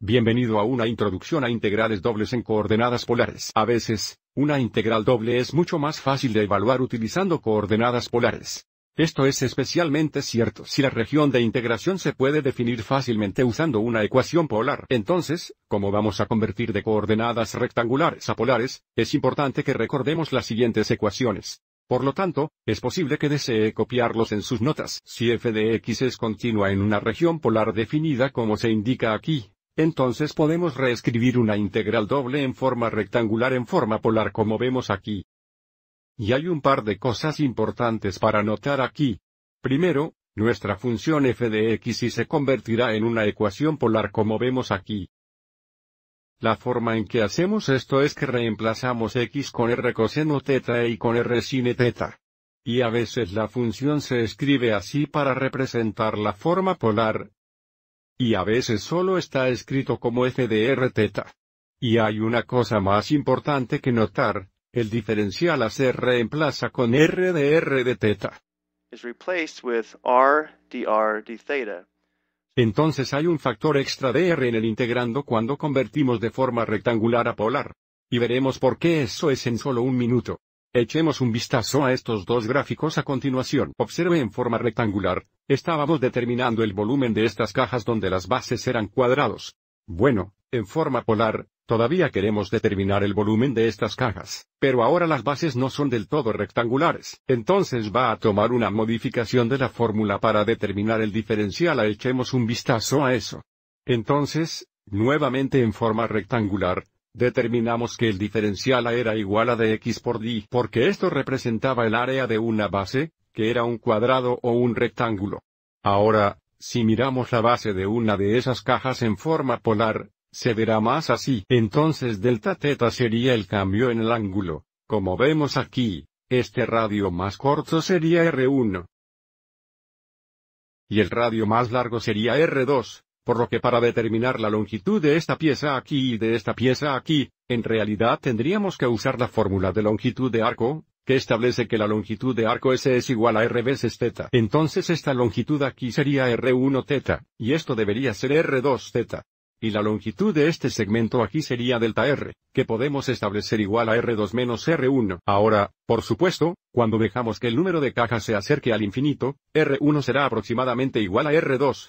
Bienvenido a una introducción a integrales dobles en coordenadas polares. A veces, una integral doble es mucho más fácil de evaluar utilizando coordenadas polares. Esto es especialmente cierto si la región de integración se puede definir fácilmente usando una ecuación polar. Entonces, como vamos a convertir de coordenadas rectangulares a polares, es importante que recordemos las siguientes ecuaciones. Por lo tanto, es posible que desee copiarlos en sus notas. Si f de x es continua en una región polar definida como se indica aquí, entonces podemos reescribir una integral doble en forma rectangular en forma polar como vemos aquí. Y hay un par de cosas importantes para notar aquí. Primero, nuestra función f de x y se convertirá en una ecuación polar como vemos aquí. La forma en que hacemos esto es que reemplazamos x con r coseno teta y con r sin teta. Y a veces la función se escribe así para representar la forma polar, y a veces solo está escrito como f de r Y hay una cosa más importante que notar, el diferencial a ser reemplaza con r de r de teta. Entonces hay un factor extra de r en el integrando cuando convertimos de forma rectangular a polar. Y veremos por qué eso es en solo un minuto. Echemos un vistazo a estos dos gráficos a continuación. Observe en forma rectangular, estábamos determinando el volumen de estas cajas donde las bases eran cuadrados. Bueno, en forma polar, todavía queremos determinar el volumen de estas cajas, pero ahora las bases no son del todo rectangulares. Entonces va a tomar una modificación de la fórmula para determinar el diferencial a echemos un vistazo a eso. Entonces, nuevamente en forma rectangular, Determinamos que el diferencial a era igual a dx x por d porque esto representaba el área de una base, que era un cuadrado o un rectángulo. Ahora, si miramos la base de una de esas cajas en forma polar, se verá más así. Entonces delta theta sería el cambio en el ángulo. Como vemos aquí, este radio más corto sería R1. Y el radio más largo sería R2 por lo que para determinar la longitud de esta pieza aquí y de esta pieza aquí, en realidad tendríamos que usar la fórmula de longitud de arco, que establece que la longitud de arco S es igual a R veces θ. Entonces esta longitud aquí sería R1 θ, y esto debería ser R2 θ. Y la longitud de este segmento aquí sería delta R, que podemos establecer igual a R2 menos R1. Ahora, por supuesto, cuando dejamos que el número de cajas se acerque al infinito, R1 será aproximadamente igual a R2,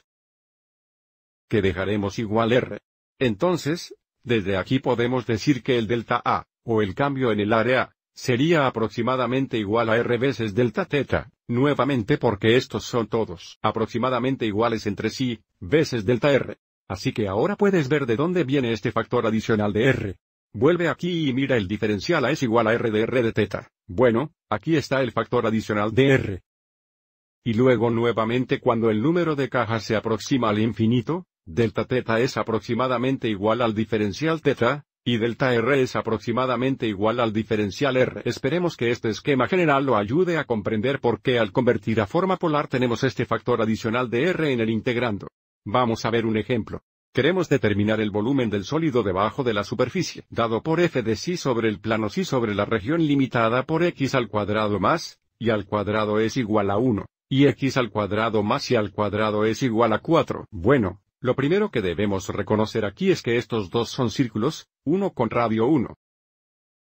que dejaremos igual R. Entonces, desde aquí podemos decir que el delta A, o el cambio en el área, sería aproximadamente igual a R veces delta theta, nuevamente porque estos son todos aproximadamente iguales entre sí, veces delta R. Así que ahora puedes ver de dónde viene este factor adicional de R. Vuelve aquí y mira el diferencial A es igual a R de R de theta. Bueno, aquí está el factor adicional de R. Y luego nuevamente cuando el número de cajas se aproxima al infinito, delta teta es aproximadamente igual al diferencial teta, y delta R es aproximadamente igual al diferencial R. Esperemos que este esquema general lo ayude a comprender por qué al convertir a forma polar tenemos este factor adicional de R en el integrando. Vamos a ver un ejemplo. Queremos determinar el volumen del sólido debajo de la superficie, dado por f de sí sobre el plano sí sobre la región limitada por x al cuadrado más, y al cuadrado es igual a 1, y x al cuadrado más y al cuadrado es igual a 4. Bueno, lo primero que debemos reconocer aquí es que estos dos son círculos, uno con radio 1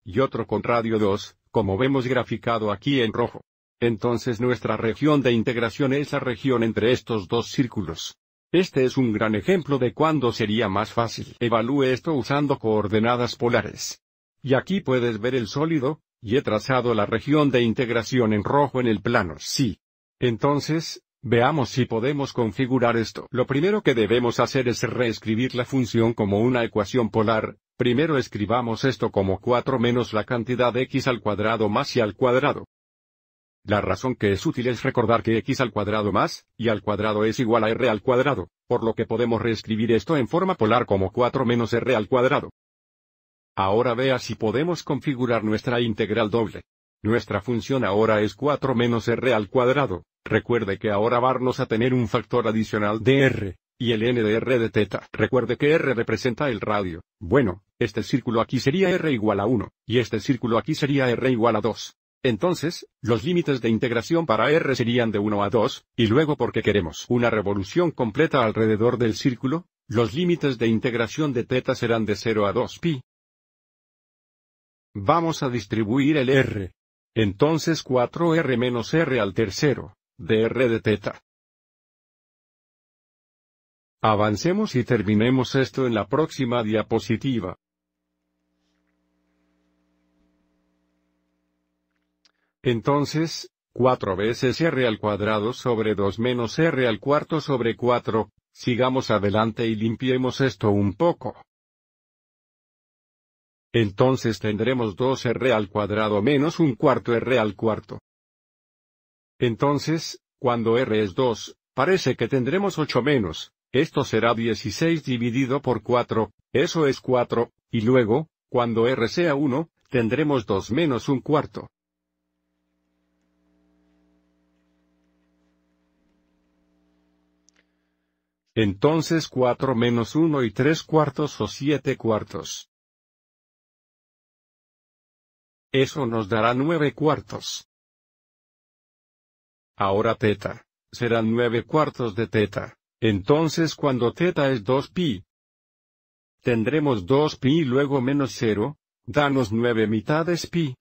y otro con radio 2, como vemos graficado aquí en rojo. Entonces nuestra región de integración es la región entre estos dos círculos. Este es un gran ejemplo de cuándo sería más fácil. Evalúe esto usando coordenadas polares. Y aquí puedes ver el sólido, y he trazado la región de integración en rojo en el plano sí. Entonces, Veamos si podemos configurar esto. Lo primero que debemos hacer es reescribir la función como una ecuación polar. Primero escribamos esto como 4 menos la cantidad de x al cuadrado más y al cuadrado. La razón que es útil es recordar que x al cuadrado más, y al cuadrado es igual a r al cuadrado, por lo que podemos reescribir esto en forma polar como 4 menos r al cuadrado. Ahora vea si podemos configurar nuestra integral doble. Nuestra función ahora es 4 menos r al cuadrado, Recuerde que ahora vamos a tener un factor adicional de R, y el N de R de teta. Recuerde que R representa el radio. Bueno, este círculo aquí sería R igual a 1, y este círculo aquí sería R igual a 2. Entonces, los límites de integración para R serían de 1 a 2, y luego porque queremos una revolución completa alrededor del círculo, los límites de integración de teta serán de 0 a 2pi. Vamos a distribuir el R. Entonces 4R menos R al tercero r de teta. Avancemos y terminemos esto en la próxima diapositiva. Entonces, 4 veces r al cuadrado sobre 2 menos r al cuarto sobre 4, sigamos adelante y limpiemos esto un poco. Entonces tendremos 2r al cuadrado menos un cuarto r al cuarto. Entonces, cuando r es 2, parece que tendremos 8 menos, esto será 16 dividido por 4, eso es 4, y luego, cuando r sea 1, tendremos 2 menos un cuarto. Entonces 4 menos 1 y 3 cuartos o 7 cuartos. Eso nos dará 9 cuartos ahora teta, serán nueve cuartos de teta. Entonces cuando teta es 2pi, tendremos 2pi luego menos 0, danos 9 mitades pi.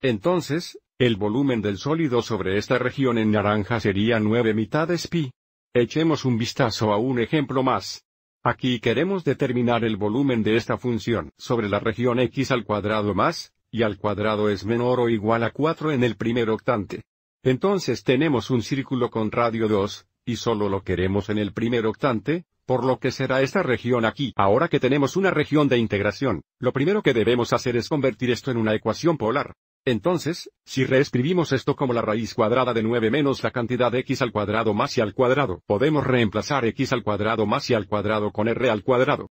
Entonces, el volumen del sólido sobre esta región en naranja sería 9 mitades pi. Echemos un vistazo a un ejemplo más. Aquí queremos determinar el volumen de esta función sobre la región x al cuadrado más y al cuadrado es menor o igual a 4 en el primer octante. Entonces tenemos un círculo con radio 2, y solo lo queremos en el primer octante, por lo que será esta región aquí. Ahora que tenemos una región de integración, lo primero que debemos hacer es convertir esto en una ecuación polar. Entonces, si reescribimos esto como la raíz cuadrada de 9 menos la cantidad de x al cuadrado más y al cuadrado, podemos reemplazar x al cuadrado más y al cuadrado con r al cuadrado.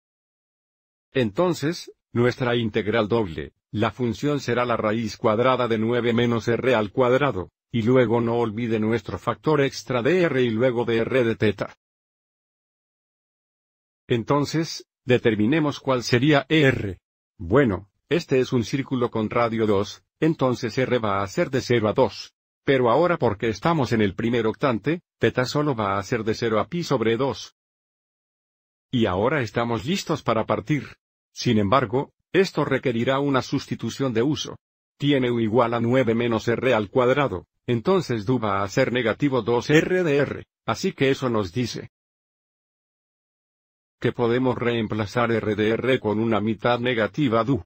Entonces, nuestra integral doble, la función será la raíz cuadrada de 9 menos r al cuadrado, y luego no olvide nuestro factor extra de r y luego de r de teta. Entonces, determinemos cuál sería r. Bueno, este es un círculo con radio 2, entonces r va a ser de 0 a 2. Pero ahora porque estamos en el primer octante, teta solo va a ser de 0 a pi sobre 2. Y ahora estamos listos para partir. Sin embargo, esto requerirá una sustitución de uso. Tiene u igual a 9 menos r al cuadrado, entonces du va a ser negativo 2r de r, así que eso nos dice que podemos reemplazar r de r con una mitad negativa du.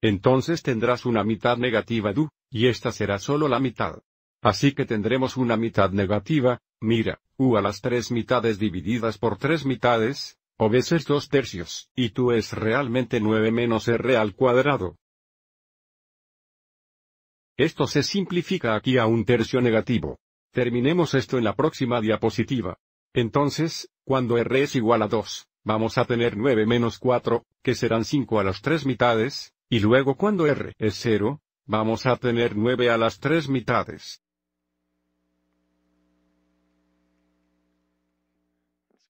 Entonces tendrás una mitad negativa du, y esta será solo la mitad. Así que tendremos una mitad negativa, mira, u a las tres mitades divididas por tres mitades, o veces 2 tercios, y tú es realmente 9 menos r al cuadrado. Esto se simplifica aquí a un tercio negativo. Terminemos esto en la próxima diapositiva. Entonces, cuando r es igual a 2, vamos a tener 9 menos 4, que serán 5 a las 3 mitades, y luego cuando r es 0, vamos a tener 9 a las 3 mitades,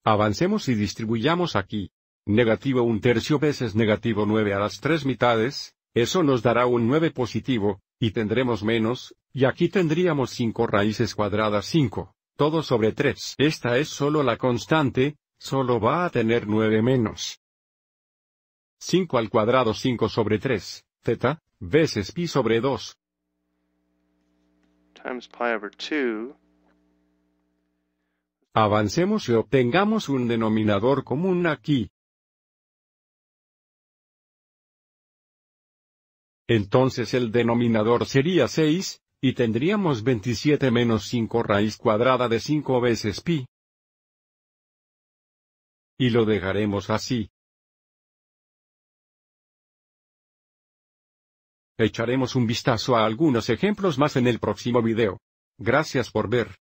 Avancemos y distribuyamos aquí. Negativo un tercio veces negativo 9 a las tres mitades, eso nos dará un 9 positivo, y tendremos menos, y aquí tendríamos 5 raíces cuadradas 5, todo sobre 3. Esta es solo la constante, solo va a tener 9 menos. 5 al cuadrado 5 sobre 3, zeta, veces pi sobre 2, Avancemos y obtengamos un denominador común aquí. Entonces el denominador sería 6, y tendríamos 27 menos 5 raíz cuadrada de 5 veces pi. Y lo dejaremos así. Echaremos un vistazo a algunos ejemplos más en el próximo video. Gracias por ver.